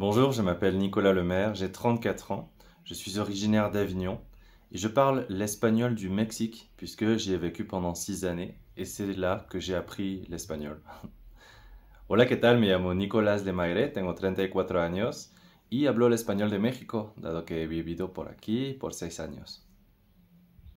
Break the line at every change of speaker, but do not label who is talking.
Bonjour, je m'appelle Nicolas Lemaire, j'ai 34 ans, je suis originaire d'Avignon et je parle l'espagnol du Mexique puisque j'y ai vécu pendant 6 années et c'est là que j'ai appris l'espagnol. Hola, ¿qué tal? Me llamo Nicolás Lemaire, tengo 34 años y hablo el español de México, dado que he vivido por aquí por 6 años.